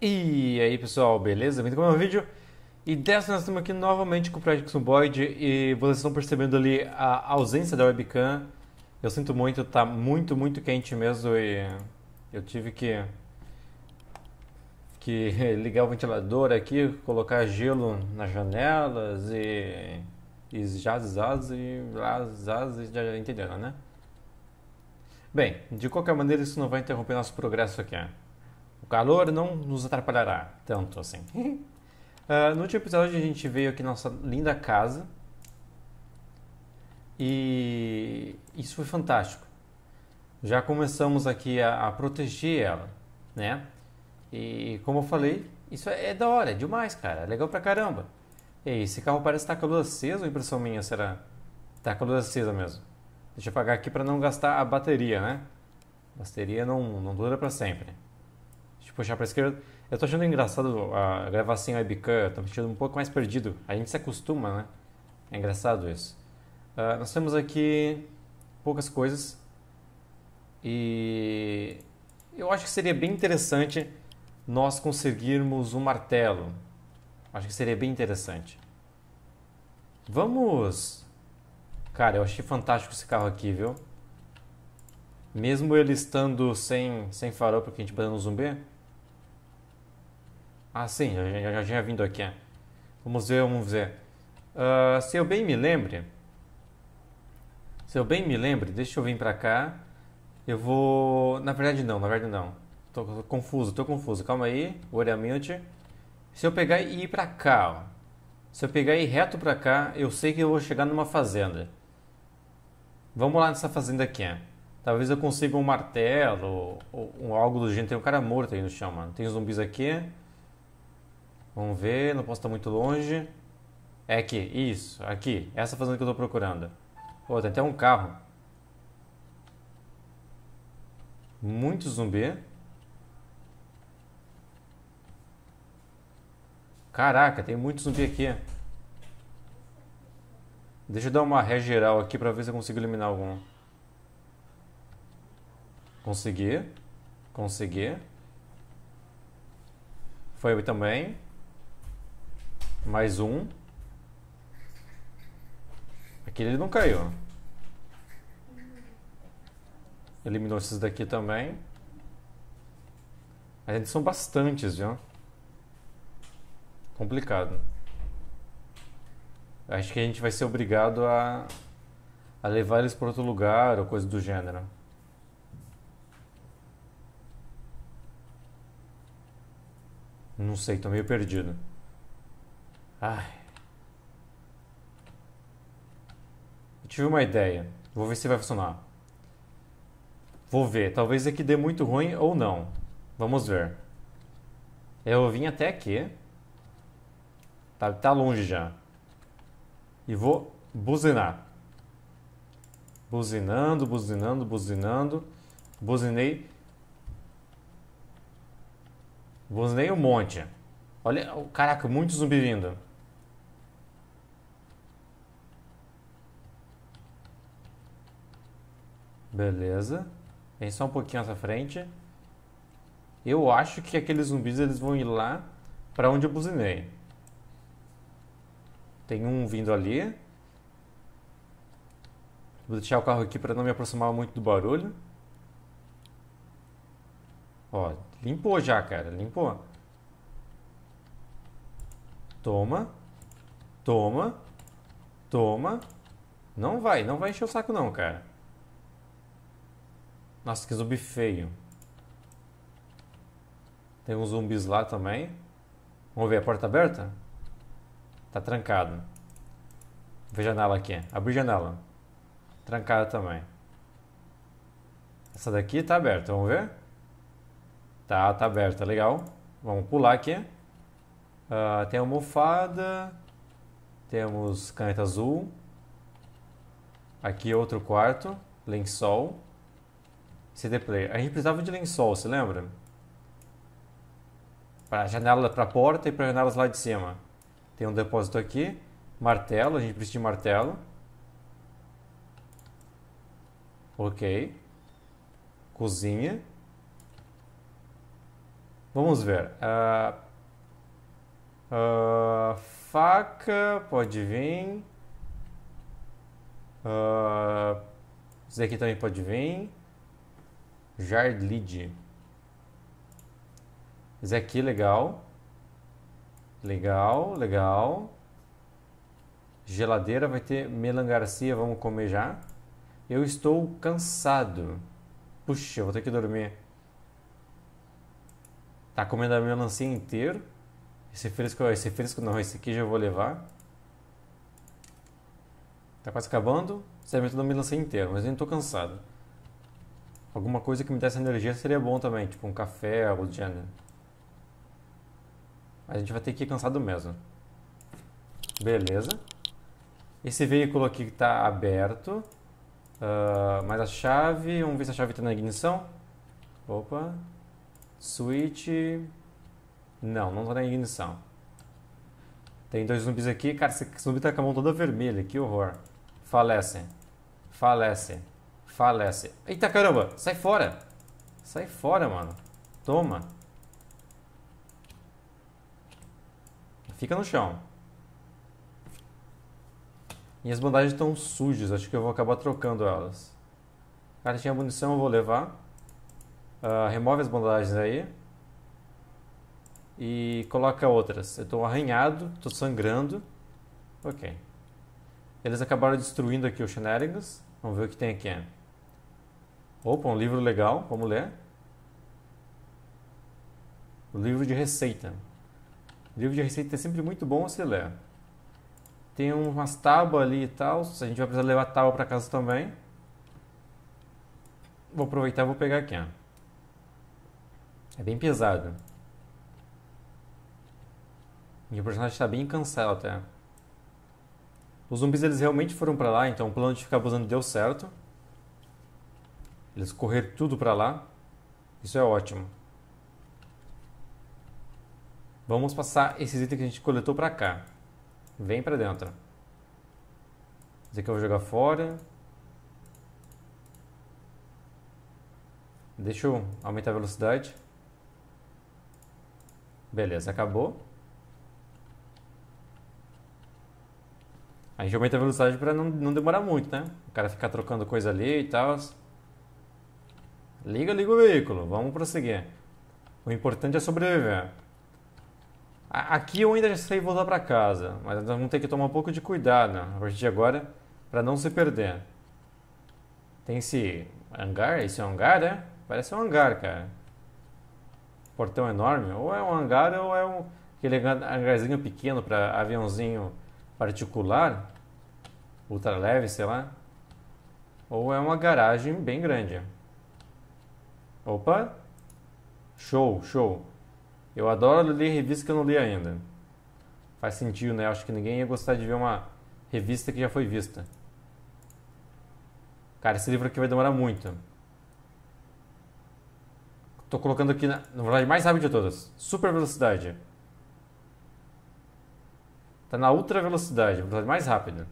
E aí pessoal, beleza? Bem-vindo ao meu vídeo. E dessa vez nós estamos aqui novamente com o Project Boyd e vocês estão percebendo ali a ausência da webcam. Eu sinto muito, tá muito, muito quente mesmo e eu tive que, que ligar o ventilador aqui, colocar gelo nas janelas e, e jazaz e e já entenderam, né? Bem, de qualquer maneira isso não vai interromper nosso progresso aqui. Né? O calor não nos atrapalhará tanto assim. uh, no último episódio a gente veio aqui nossa linda casa e isso foi fantástico. Já começamos aqui a, a proteger ela, né? E como eu falei, isso é, é, da hora, é demais, cara. É legal pra caramba. E esse carro parece estar tá com a luz acesa ou impressão minha? Será? Tá com a luz acesa mesmo. Deixa eu apagar aqui para não gastar a bateria, né? A bateria não, não dura para sempre puxar para esquerda. Eu estou achando engraçado a gravar sem webcam, estou me sentindo um pouco mais perdido. A gente se acostuma, né? É engraçado isso. Uh, nós temos aqui poucas coisas e eu acho que seria bem interessante nós conseguirmos um martelo. Acho que seria bem interessante. Vamos. Cara, eu achei fantástico esse carro aqui, viu? Mesmo ele estando sem, sem farol porque a gente bateu no zumbi, ah, sim, já, já, já, já vindo aqui. Vamos ver, vamos ver. Uh, se eu bem me lembre, se eu bem me lembre, deixa eu vir para cá. Eu vou, na verdade não, na verdade não. Tô, tô confuso, tô confuso. Calma aí, wait a minute. Se eu pegar e ir para cá, ó. se eu pegar e ir reto para cá, eu sei que eu vou chegar numa fazenda. Vamos lá nessa fazenda aqui. hein? Talvez eu consiga um martelo ou, ou algo do gênero. Tem um cara morto aí no chão, mano. Tem zumbis aqui. Vamos ver, não posso estar muito longe. É aqui, isso, aqui. Essa fazenda que eu estou procurando. Pô, tem até um carro. Muito zumbi. Caraca, tem muito zumbi aqui. Deixa eu dar uma ré geral aqui pra ver se eu consigo eliminar algum. Consegui. Consegui. Foi também. Mais um. Aqui ele não caiu. Eliminou esses daqui também. A gente são bastantes já. Complicado. Acho que a gente vai ser obrigado a, a levar eles para outro lugar ou coisa do gênero. Não sei, tô meio perdido. Ai. Eu tive uma ideia. Vou ver se vai funcionar. Vou ver. Talvez aqui dê muito ruim ou não. Vamos ver. Eu vim até aqui. Tá, tá longe já. E vou buzinar. Buzinando, buzinando, buzinando. Buzinei. Buzinei um monte. Olha, caraca, muito zumbi vindo. Beleza. Vem só um pouquinho essa frente. Eu acho que aqueles zumbis eles vão ir lá para onde eu buzinei. Tem um vindo ali. Vou deixar o carro aqui para não me aproximar muito do barulho. Ó, limpou já, cara. Limpou. Toma. Toma. Toma. Não vai, não vai encher o saco não, cara. Nossa, que zumbi feio. Tem uns zumbis lá também. Vamos ver, a porta tá aberta? Tá trancado. Vê a janela aqui. Abri janela. Trancada também. Essa daqui tá aberta, vamos ver? Tá, tá aberta, legal. Vamos pular aqui. Uh, tem almofada. Temos caneta azul. Aqui outro quarto. Lençol. CD player. A gente precisava de lençol, se lembra? Para janela para porta e para janelas lá de cima. Tem um depósito aqui, martelo, a gente precisa de martelo. OK. Cozinha. Vamos ver. Uh, uh, faca, pode vir. Uh, ah, esse daqui também pode vir. Jard Esse aqui, legal. Legal, legal. Geladeira vai ter melangarcia, vamos comer já. Eu estou cansado. Puxa, eu vou ter que dormir. Tá comendo a melancia inteira. Esse fresco, esse fresco não, esse aqui já vou levar. Tá quase acabando. Esse alimento da melancia inteira, mas eu não tô cansado. Alguma coisa que me desse energia seria bom também, tipo um café, algo do gênero. Mas a gente vai ter que ir cansado mesmo. Beleza. Esse veículo aqui está aberto. Uh, ah, mas a chave, vamos ver se a chave está na ignição. Opa. Switch. Não, não está na ignição. Tem dois zumbis aqui. Cara, esse zumbi tá com a mão toda vermelha. Que horror. Falece. Falece. Falece. É assim, Eita caramba, sai fora. Sai fora, mano. Toma. Fica no chão. Minhas bandagens estão sujas, acho que eu vou acabar trocando elas. Cara, tinha munição, eu vou levar. Uh, remove as bandagens aí. E coloca outras. Eu estou arranhado, estou sangrando. Ok. Eles acabaram destruindo aqui o Shenanigans. Vamos ver o que tem aqui. Opa, um livro legal, vamos ler. O livro de receita. O livro de receita é sempre muito bom você ler. Tem umas tábuas ali e tal, a gente vai precisar levar tábua para casa também. Vou aproveitar e vou pegar aqui. Ó. É bem pesado. Meu personagem está bem cansado até. Os zumbis eles realmente foram para lá, então o plano de ficar abusando deu certo. Eles correr tudo para lá. Isso é ótimo. Vamos passar esses itens que a gente coletou para cá. Vem para dentro. Esse aqui eu vou jogar fora. Deixa eu aumentar a velocidade. Beleza, acabou. A gente aumenta a velocidade para não, não demorar muito, né? O cara ficar trocando coisa ali e tal. Liga, liga o veículo, vamos prosseguir. O importante é sobreviver. Aqui eu ainda sei voltar para casa, mas nós vamos ter que tomar um pouco de cuidado né? a partir de agora para não se perder. Tem esse hangar? Esse é um hangar, né? Parece um hangar, cara. Portão enorme. Ou é um hangar ou é um aquele hangarzinho pequeno para aviãozinho particular, ultra leve, sei lá. Ou é uma garagem bem grande. Opa! Show, show. Eu adoro ler revistas que eu não li ainda. Faz sentido, né? Acho que ninguém ia gostar de ver uma revista que já foi vista. Cara, esse livro aqui vai demorar muito. Tô colocando aqui na, velocidade verdade mais rápido de todas. Super velocidade. Tá na ultra velocidade, velocidade mais rápida.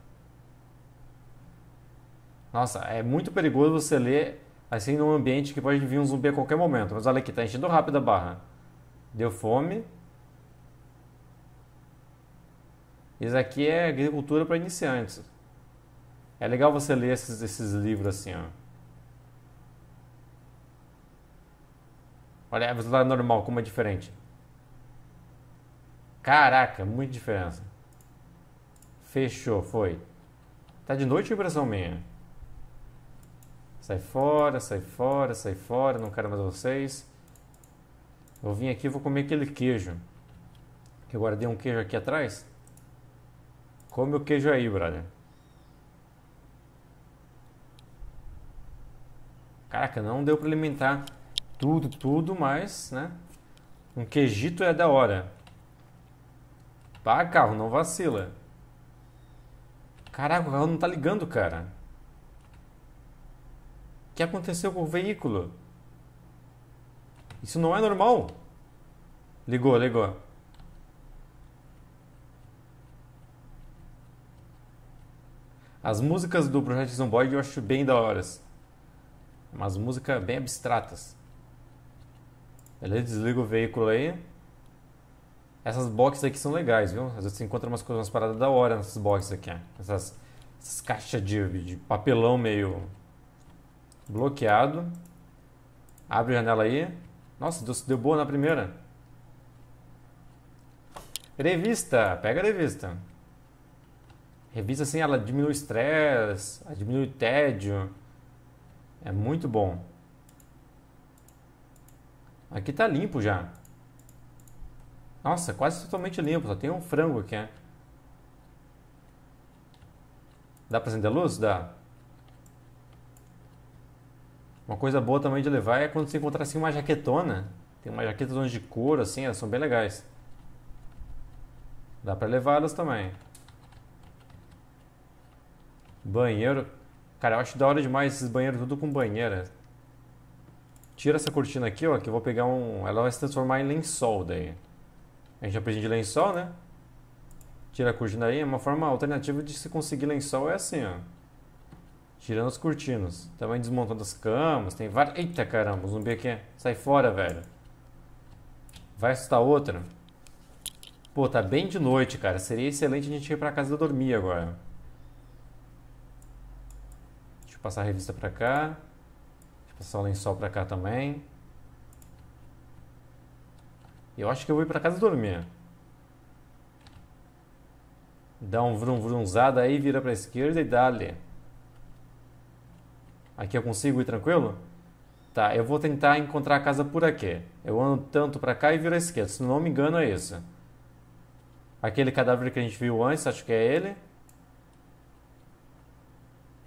Nossa, é muito perigoso você ler assim num ambiente que pode vir um zumbi a qualquer momento. Mas olha aqui, tá enchendo rápido a barra. Deu fome. Isso aqui é agricultura para iniciantes. É legal você ler esses, esses livros assim, ó. Olha, a velocidade tá normal, como é diferente. Caraca, muita diferença. Fechou, foi. Tá de noite, impressão minha. Sai fora, sai fora, sai fora, não quero mais vocês. Eu vim aqui e vou comer aquele queijo. Que eu guardei um queijo aqui atrás. Come o queijo aí, brother. Caraca, não deu para alimentar tudo, tudo, mas, né? Um queijito é da hora. Pá, carro, não vacila. Caraca, o carro não tá ligando, cara que aconteceu com o veículo. Isso não é normal. Ligou, ligou. As músicas do Projeto Zomboid eu acho bem da hora. Umas músicas bem abstratas. Beleza, desliga o veículo aí. Essas boxes aqui são legais, viu? Às vezes você encontra umas, coisas, umas paradas da hora nessas boxes aqui. Essas, essas caixas de, de papelão meio Bloqueado. Abre a janela aí. Nossa, deu boa na primeira. Revista. Pega a revista. Revista, assim, ela diminui o estresse, diminui o tédio. É muito bom. Aqui tá limpo já. Nossa, quase totalmente limpo. Só tem um frango aqui. É. Dá pra acender a luz? Dá. Uma coisa boa também de levar é quando você encontrar assim uma jaquetona. Tem uma jaqueta de couro assim, elas são bem legais. Dá para levá-las também. Banheiro. Cara, eu acho da hora demais esses banheiros tudo com banheira. Tira essa cortina aqui, ó, que eu vou pegar um... Ela vai se transformar em lençol daí. A gente aprende de lençol, né? Tira a cortina aí. É uma forma alternativa de se conseguir lençol é assim, ó. Tirando os cortinos. Também desmontando as camas. Tem várias. Eita caramba, o zumbi aqui. É, sai fora, velho. Vai assustar outra. Pô, tá bem de noite, cara. Seria excelente a gente ir pra casa dormir agora. Deixa eu passar a revista pra cá. Deixa eu passar o lençol pra cá também. Eu acho que eu vou ir pra casa dormir. Dá um vrum vrumzada aí, vira pra esquerda e dá ali. Aqui eu consigo ir tranquilo? Tá, eu vou tentar encontrar a casa por aqui. Eu ando tanto para cá e viro à esquerda, se não me engano é isso. Aquele cadáver que a gente viu antes, acho que é ele.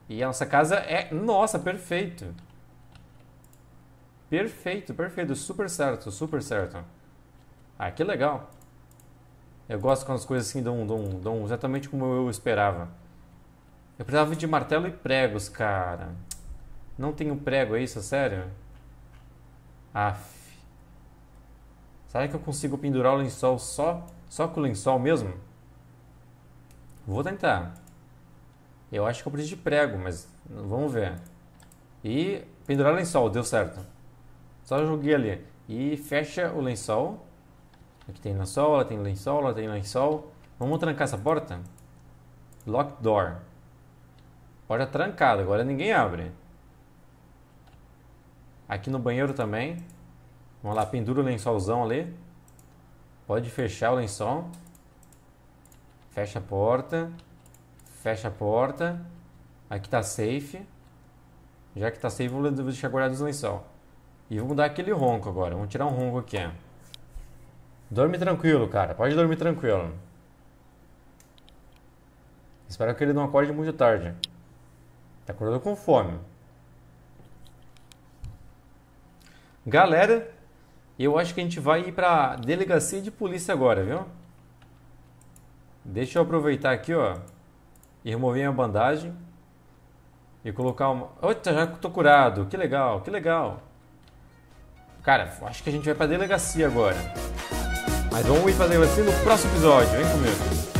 E a nossa casa é... Nossa, perfeito! Perfeito, perfeito. Super certo, super certo. Ah, que legal. Eu gosto quando as coisas assim dão, dão, dão exatamente como eu esperava. Eu precisava de martelo e pregos, cara. Não tenho prego, é isso? Sério? Aff. Será que eu consigo pendurar o lençol só, só com o lençol mesmo? Vou tentar. Eu acho que eu preciso de prego, mas vamos ver. E pendurar o lençol, deu certo. Só joguei ali. E fecha o lençol. Aqui tem lençol, lá tem lençol, lá tem lençol. Vamos trancar essa porta? Lock door. Porta trancada, agora ninguém abre. Aqui no banheiro também. Vamos lá, pendura o lençolzão ali. Pode fechar o lençol. Fecha a porta. Fecha a porta. Aqui tá safe. Já que tá safe, vou deixar guardado os lençol. E vamos dar aquele ronco agora. Vamos tirar um ronco aqui. Dorme tranquilo, cara. Pode dormir tranquilo. Espero que ele não acorde muito tarde. Tá acordando com fome. Galera, eu acho que a gente vai ir para delegacia de polícia agora, viu? Deixa eu aproveitar aqui, ó, e remover a bandagem e colocar uma... Oita, já tô curado. Que legal, que legal. Cara, acho que a gente vai pra delegacia agora. Mas vamos ir pra delegacia no próximo episódio. Vem comigo.